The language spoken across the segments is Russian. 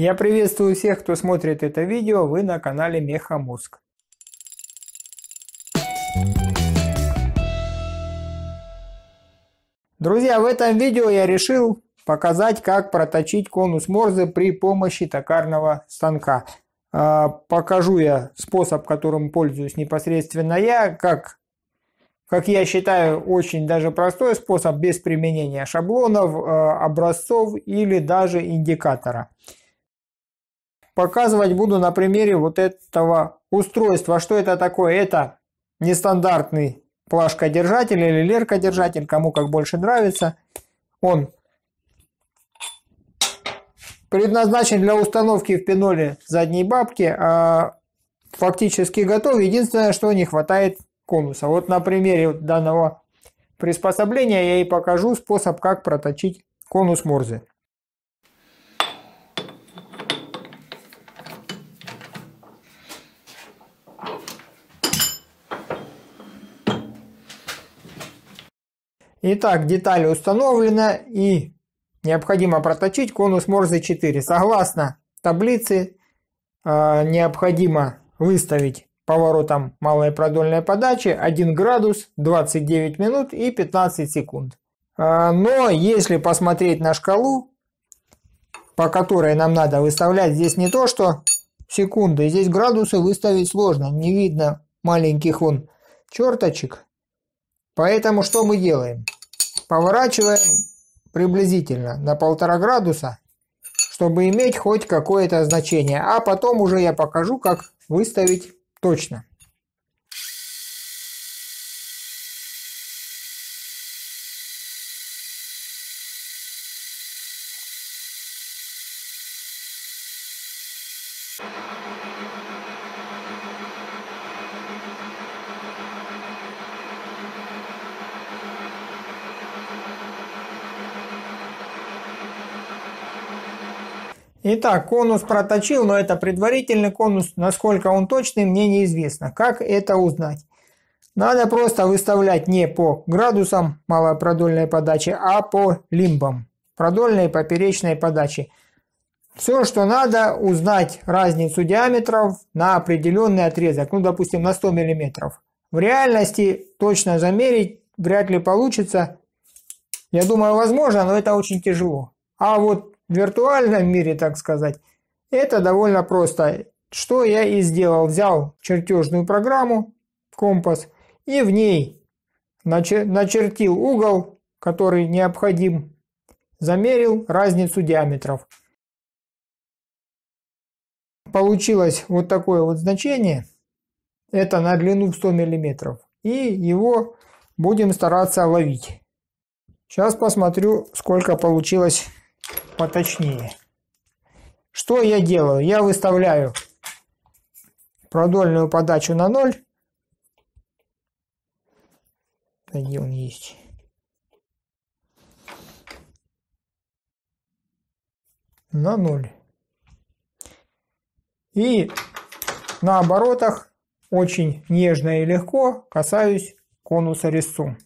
Я приветствую всех, кто смотрит это видео, вы на канале Мехамозг. Друзья, в этом видео я решил показать, как проточить конус Морзе при помощи токарного станка. А, покажу я способ, которым пользуюсь непосредственно я, как, как я считаю, очень даже простой способ без применения шаблонов, а, образцов или даже индикатора. Показывать буду на примере вот этого устройства. Что это такое? Это нестандартный плашкодержатель или леркодержатель, кому как больше нравится. Он предназначен для установки в пеноле задней бабки, а фактически готов. Единственное, что не хватает конуса. Вот на примере данного приспособления я и покажу способ, как проточить конус Морзе. Итак, детали установлены и необходимо проточить конус Морзе 4. Согласно таблице э, необходимо выставить поворотом малой продольной подачи 1 градус, 29 минут и 15 секунд. Э, но если посмотреть на шкалу, по которой нам надо выставлять, здесь не то, что секунды, здесь градусы выставить сложно, не видно маленьких вон черточек, Поэтому что мы делаем? Поворачиваем приблизительно на полтора градуса, чтобы иметь хоть какое-то значение. А потом уже я покажу, как выставить точно. Итак, конус проточил, но это предварительный конус. Насколько он точный, мне неизвестно. Как это узнать? Надо просто выставлять не по градусам малопродольной подачи, а по лимбам продольной и поперечной подачи. Все, что надо, узнать разницу диаметров на определенный отрезок, ну, допустим, на 100 мм. В реальности точно замерить вряд ли получится. Я думаю, возможно, но это очень тяжело. А вот в виртуальном мире, так сказать, это довольно просто. Что я и сделал. Взял чертежную программу, компас, и в ней начертил угол, который необходим, замерил разницу диаметров. Получилось вот такое вот значение. Это на длину в 100 мм. И его будем стараться ловить. Сейчас посмотрю, сколько получилось поточнее. Что я делаю? Я выставляю продольную подачу на 0. Где он есть? На 0. И на оборотах очень нежно и легко касаюсь конуса резцом.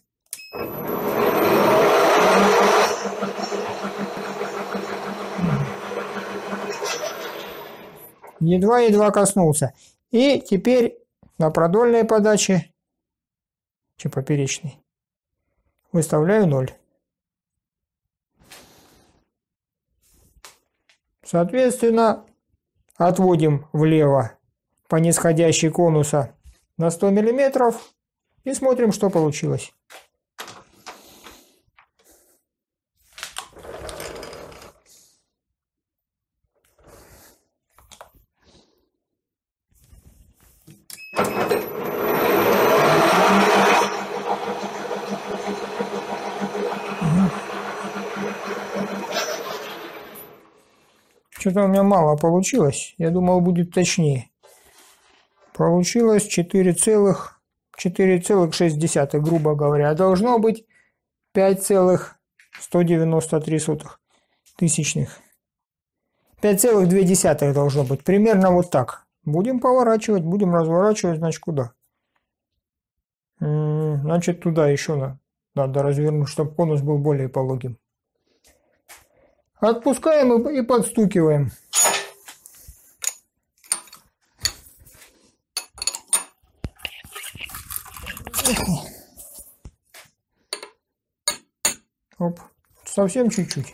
едва-едва коснулся. И теперь на продольной подаче, чем поперечной, выставляю 0. Соответственно, отводим влево по нисходящей конуса на 100 мм и смотрим, что получилось. Что-то у меня мало получилось. Я думал, будет точнее. Получилось 4,6, грубо говоря. должно быть 5,193 тысячных. 5,2 должно быть. Примерно вот так. Будем поворачивать, будем разворачивать, значит, куда? Значит, туда еще надо, надо развернуть, чтобы конус был более пологим. Отпускаем и подстукиваем. Оп. Совсем чуть-чуть.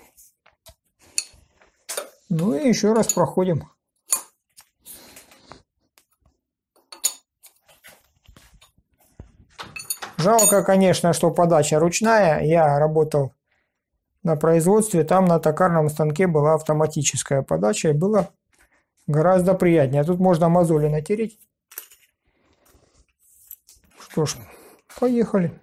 Ну и еще раз проходим. Жалко, конечно, что подача ручная. Я работал на производстве, там на токарном станке была автоматическая подача, и было гораздо приятнее. А тут можно мозоли натереть. Что ж, поехали.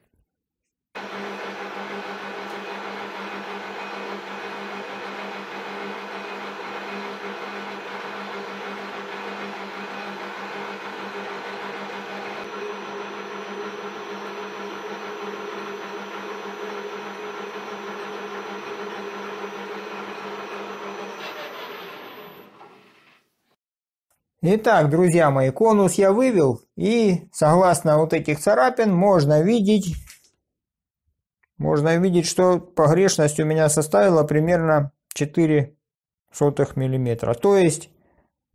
Итак, друзья мои, конус я вывел, и согласно вот этих царапин можно видеть, можно видеть, что погрешность у меня составила примерно 4 сотых миллиметра. То есть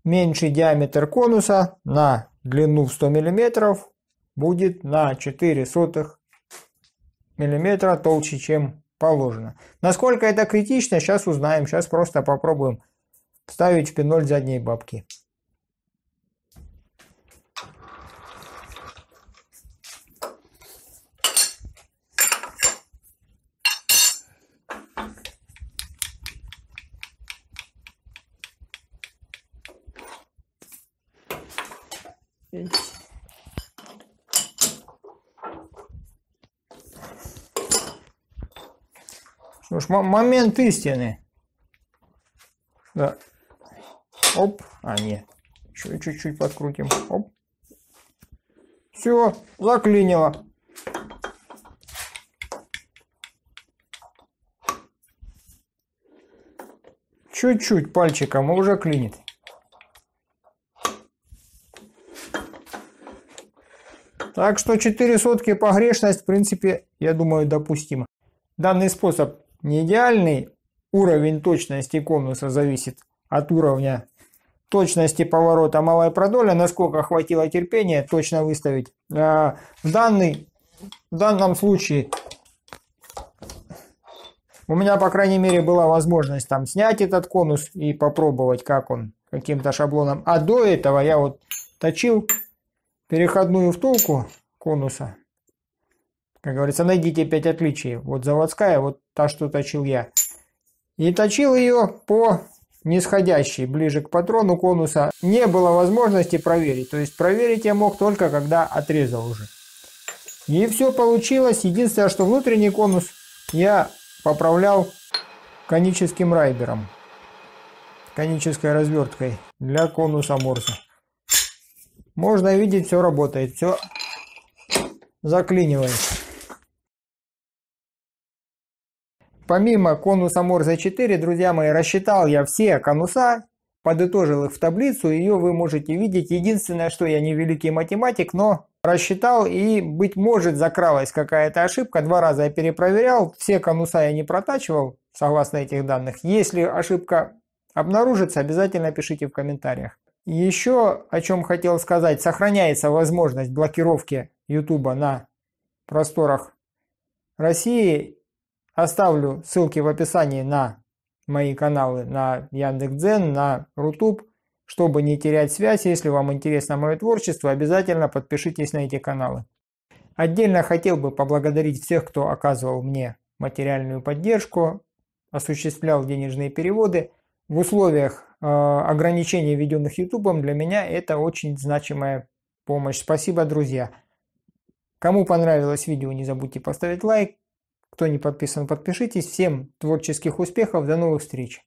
меньший диаметр конуса на длину в 100 миллиметров будет на 4 сотых миллиметра толще, чем положено. Насколько это критично, сейчас узнаем. Сейчас просто попробуем ставить в пеноль задней бабки. принципе. Ну Что ж, момент истины. Да. Оп. А, не. Еще чуть-чуть подкрутим. Оп. Все, заклинило. Чуть-чуть пальчиком и уже клинит. Так что 4 сотки погрешность, в принципе, я думаю, допустима. Данный способ не идеальный. Уровень точности конуса зависит от уровня точности поворота малой продоля, насколько хватило терпения точно выставить. А, в, данный, в данном случае у меня, по крайней мере, была возможность там снять этот конус и попробовать, как он каким-то шаблоном. А до этого я вот точил переходную втулку конуса. Как говорится, найдите 5 отличий. Вот заводская, вот та, что точил я. И точил ее по нисходящий, ближе к патрону конуса, не было возможности проверить. То есть проверить я мог только когда отрезал уже. И все получилось. Единственное, что внутренний конус я поправлял коническим райбером, конической разверткой для конуса Морса. Можно видеть, все работает, все заклинивает. Помимо конуса Морзе 4, друзья мои, рассчитал я все конуса, подытожил их в таблицу, ее вы можете видеть. Единственное, что я не великий математик, но рассчитал и, быть может, закралась какая-то ошибка. Два раза я перепроверял, все конуса я не протачивал, согласно этих данных. Если ошибка обнаружится, обязательно пишите в комментариях. Еще о чем хотел сказать, сохраняется возможность блокировки YouTube на просторах России. Оставлю ссылки в описании на мои каналы на Яндекс.Дзен, на Рутуб. Чтобы не терять связь, если вам интересно мое творчество, обязательно подпишитесь на эти каналы. Отдельно хотел бы поблагодарить всех, кто оказывал мне материальную поддержку, осуществлял денежные переводы – в условиях э, ограничений, введенных YouTube, для меня это очень значимая помощь. Спасибо, друзья. Кому понравилось видео, не забудьте поставить лайк. Кто не подписан, подпишитесь. Всем творческих успехов. До новых встреч.